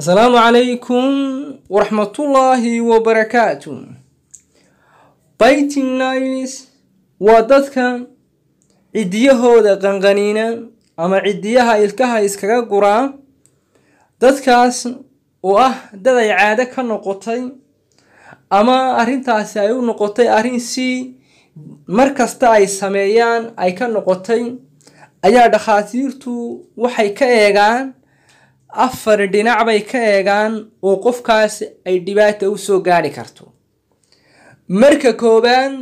asalaamu calaykum waraxmatullaahi wabarakaatu biting niles waa dadka ciddiyahooda qanqaniina ama ciddiyaha ilkaha iskaga guraa dadkaas oo ah dad ay caado ka noqotay ama arrintaasi ay u noqotay arrin si mar kasta ay sameeyaan ay ka noqotay ayaa dhakhaatiirtu waxay ka eegaan afar dhinac bay ka eegaan oo qofkaasi ay dhibaata u soo gaadhi karto marka koobaan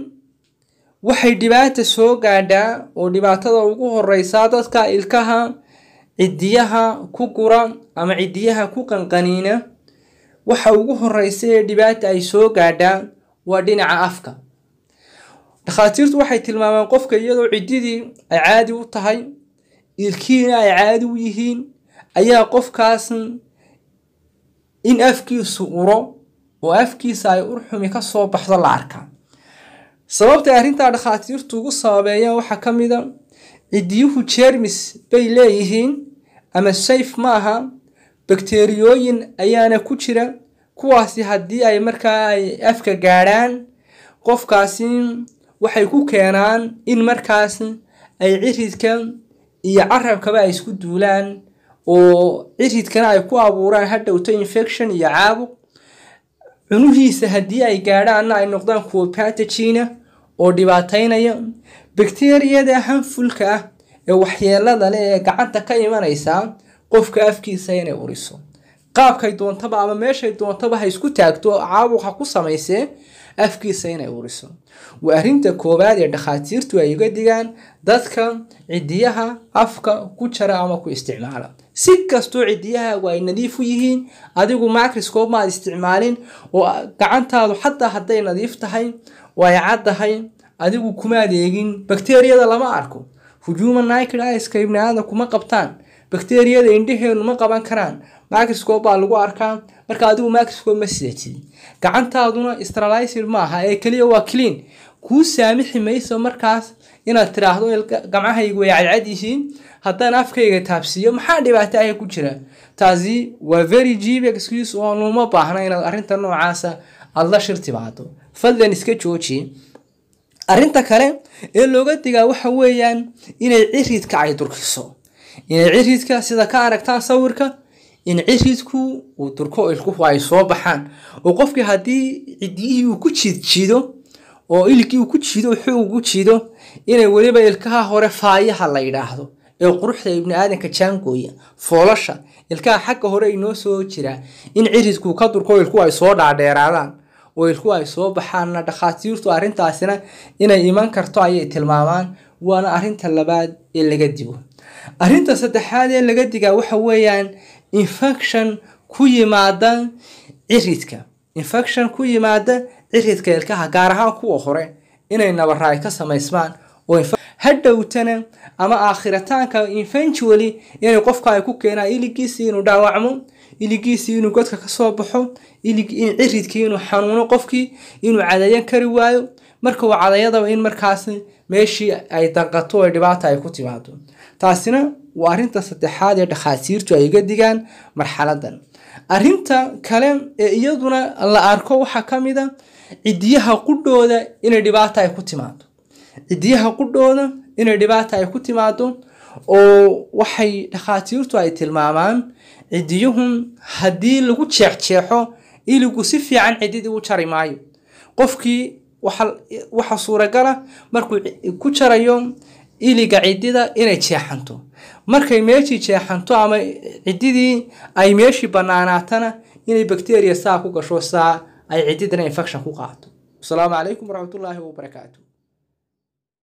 waxay dhibaata soo gaadhaa oo dhibaatada ugu horeysaa dadka ilkaha ciddiyaha ku gura ama ciddiyaha ku qanqaniina waxa ugu horeysa ee dhibaata ay soo gaadhaa waa dhinaca afka dhakhaatiirtu waxay tilmaamaan qofka iyadoo ciddidii ay caadi u tahay ilkihiina ay caadi u yihiin ayaa qofkaas in afkiisu uro oo afkiisa ay urxumi ka soo baxdo la arkaa sababtay arrintaa dhakhaatiirtu ugu sababeeya waxaa ka mida ciddiyuhu jermis bay leeyihiin ama sayf ma aha bakteriyooyin ayaana ku jira kuwaasi haddii ay markaa ay afka gaadhaan qofkaasi waxay ku keenaan in markaas ay ciridka iyo carabkaba ay isku duulaan oo ciridkana ay ku abuuraan hadhowto infection iyo caabuq cunuhiisa haddii ay gaadhaanna ay noqdaan kuwa batagina oo dhibaataynaya bakteriyada hanfulka ah ee waxyeelada leh ee gacanta ka imanaysaa qofka afkiisa inay uriso qaabkay doontaba ama meeshay doontaba ha isku taagto caabuq ku samaysee afkiisa inay uriso waa arrinta koowaad ee dhakhaatiirtu ay uga digaan dadka cidiyaha afka ku jara ama ku isticmaala si kastoo cidiyahaagu ay nadiif u yihiin adigu macriscob maad isticmaalin oo gacantaadu xataa hadday nadiif tahay oo ay caddahay adigu kuma adeegin bakteriyada lama arko hujuuma nikid iska ibni aadam kuma qabtaan bakteriyada indhaheenu ma qaban karaan microscope baa lagu arkaa marka adigu microscope ma sidatid gacantaaduna stralisir maaha ee keliya waa clean kuu saamixi mayso markaas inaad tiraahdo gamcahaygu way cadcad haddaan afkayga taabsiiyo maxaa dhibaato ah ku jira taasi waa very jib excuse oo luma baahna inaad arrinta noocaasa aada la shir fadlan iska jooji arrinta kale ee looga digaa waxa weeyaan inay ciridka ay durkiso inay ciridka sida ka aragtaan sawirka in ciridku uu durko ilkuhu ay soo baxaan oo qofkii haddii cidiyihii uu ku jiidjiido oo iligii uu ku jiido wuxuu jiido inay weliba ilkaha hore faayaha la yidhaahdo ee quruxda ibni aadanka jaangooya foolasha ilkaha xagga hore inoo soo jiraa in ciridku ka durko ilku ay soo dhaadheeraadaan oo ilku ay soo baxaanna dhakhaatiirtu arrintaasina inay iman karto ayay tilmaamaan waana arrinta labaad ee laga digo arrinta saddexaad ee laga digaa waxa weeyaan infection ku yimaada ciridka infection ku yimaada ciridka ilkaha gaar ahaan kuwa hore inay nabaraay ka samaysmaan hadhowtana ama aakhiritaanka inventually inay qofka ay ku keenaan iligiisi inuu dhaawacmo iligiisii inuu godka kasoo baxo ciridkii inuu xanuuno qofkii inuu cadayan kari waayo marka waa cadayadaba in markaas meeshii ay danqato ee dhibaata ay ku timaado taasina waa arrinta saddexaad ee dhakhaasiirtu ay iga digaan marxaladan arrinta kale ee iyaduna la arko waxaa ka mid a ah cidiyaha qudhooda inay dhibaata ay ku timaado cidiyaha qudhooda inay dhibaata ay ku timaado oo waxay dhakhaatiirtu ay tilmaamaan cidiyuhu haddii lagu jeexjeexo iligu si fiican cididii u jari maayo qofkii waxaa suuragala markuu ku jarayo iliga cidida inay jeexanto markay meeshii jeexanto ama ciddidii ay meeshii bannaanaatana inay bakteriya saa ku gasho saa ay cididana infection ku qaato asalaamu calaykum waraxmatullaahi wabarakaatu